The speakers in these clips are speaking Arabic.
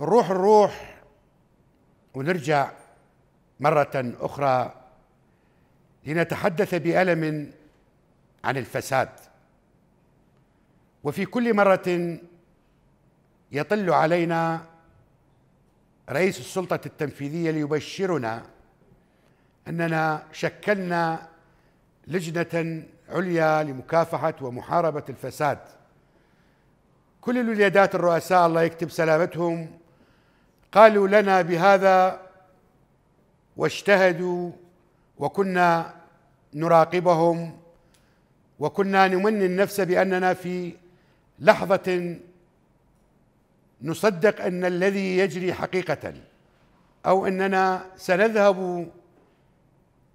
نروح نروح ونرجع مرة أخرى لنتحدث بألم عن الفساد وفي كل مرة يطل علينا رئيس السلطة التنفيذية ليبشرنا أننا شكلنا لجنة عليا لمكافحة ومحاربة الفساد كل الوليدات الرؤساء الله يكتب سلامتهم قالوا لنا بهذا واجتهدوا وكنا نراقبهم وكنا نمن النفس باننا في لحظه نصدق ان الذي يجري حقيقه او اننا سنذهب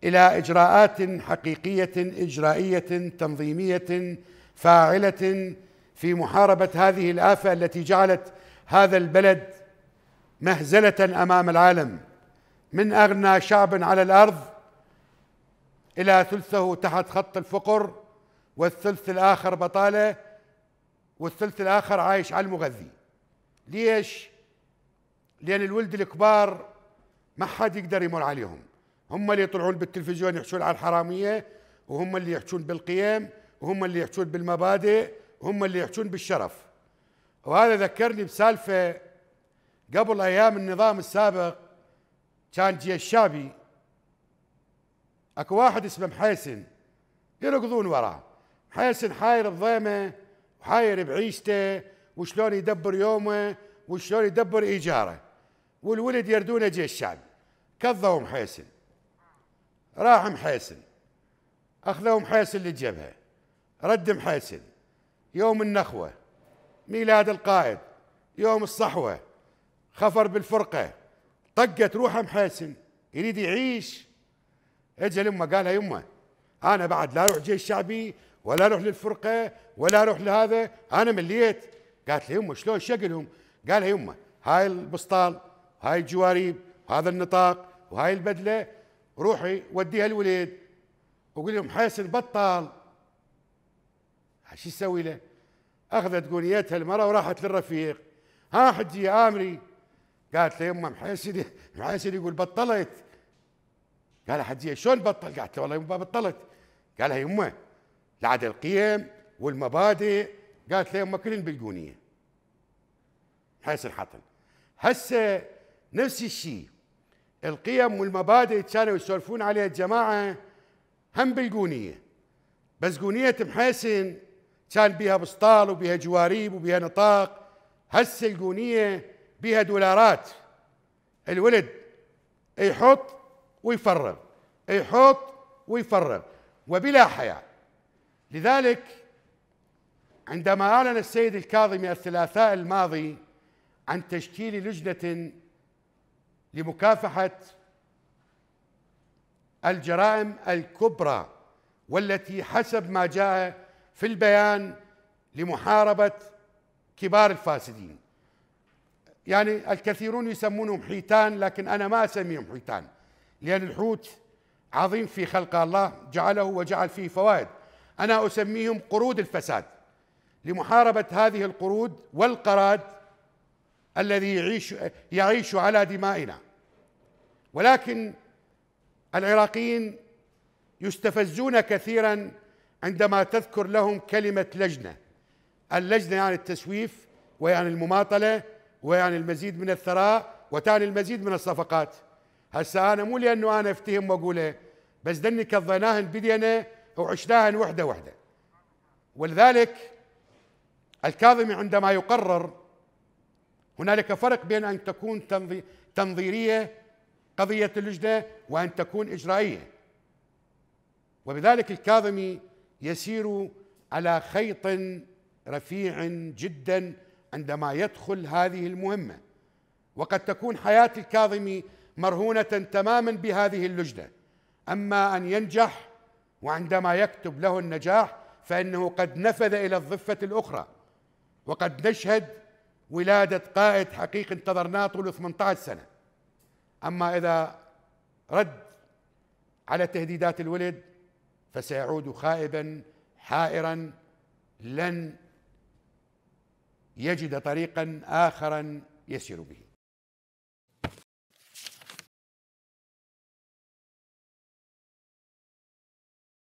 الى اجراءات حقيقيه اجرائيه تنظيميه فاعله في محاربه هذه الافه التي جعلت هذا البلد مهزله امام العالم من اغنى شعب على الارض الى ثلثه تحت خط الفقر والثلث الاخر بطاله والثلث الاخر عايش على المغذي ليش لان الولد الكبار ما حد يقدر يمر عليهم هم اللي يطلعون بالتلفزيون يحشون على الحراميه وهم اللي يحشون بالقيم وهم اللي يحشون بالمبادئ وهم اللي يحشون بالشرف وهذا ذكرني بسالفه قبل ايام النظام السابق كان جيش شابي اكو واحد اسمه محيسن يركضون وراه محيسن حاير بضيمه وحاير بعيشته وشلون يدبر يومه وشلون يدبر ايجاره والولد يردونه جيش شابي كظوا محيسن راح محيسن اخذوا محيسن للجبهه رد محيسن يوم النخوه ميلاد القائد يوم الصحوه خفر بالفرقه طقت روحه محاسن يريد يعيش اجى لامه قالها يمه انا بعد لا اروح جيش شعبي ولا اروح للفرقه ولا اروح لهذا انا مليت قالت لي يمه شلون شكلهم قالها يمه هاي البسطال هاي الجواريب هذا النطاق وهاي البدله روحي وديها الوليد وقول لهم حاسن بطال شو يسوي له؟ اخذت قنيتها المراه وراحت للرفيق ها حجي يا امري قالت له يما محيسدي محيسدي يقول بطلت قال زي شلون بطل؟ قالت له والله يما بطلت قال هي يما لعد القيم والمبادئ قالت له يما كلن بالقونيه محيسن حطن هسه نفس الشيء القيم والمبادئ كانوا يسولفون عليها الجماعه هم بالقونيه بس قونيه محيسن كان بيها بسطال وبيها جواريب وبيها نطاق هسه القونيه بها دولارات الولد يحط ويفرغ يحط ويفرغ وبلا حياة لذلك عندما أعلن السيد الكاظمي الثلاثاء الماضي عن تشكيل لجنة لمكافحة الجرائم الكبرى والتي حسب ما جاء في البيان لمحاربة كبار الفاسدين يعني الكثيرون يسمونهم حيتان لكن أنا ما أسميهم حيتان لأن الحوت عظيم في خلق الله جعله وجعل فيه فوائد أنا أسميهم قرود الفساد لمحاربة هذه القرود والقراد الذي يعيش يعيش على دمائنا ولكن العراقيين يستفزون كثيرا عندما تذكر لهم كلمة لجنة اللجنة يعني التسويف ويعني المماطلة ويعني المزيد من الثراء وتاني المزيد من الصفقات هسه انا مو لانه انا افتهم واقوله إيه، بس دني كظيناهن بدينا وعشناهن وحده وحده ولذلك الكاظمي عندما يقرر هنالك فرق بين ان تكون تنظيريه قضيه اللجنه وان تكون اجرائيه وبذلك الكاظمي يسير على خيط رفيع جدا عندما يدخل هذه المهمه وقد تكون حياه الكاظمي مرهونه تماما بهذه اللجنه اما ان ينجح وعندما يكتب له النجاح فانه قد نفذ الى الضفه الاخرى وقد نشهد ولاده قائد حقيقي انتظرناه طول 18 سنه اما اذا رد على تهديدات الولد فسيعود خائبا حائرا لن يجد طريقا اخرا يسير به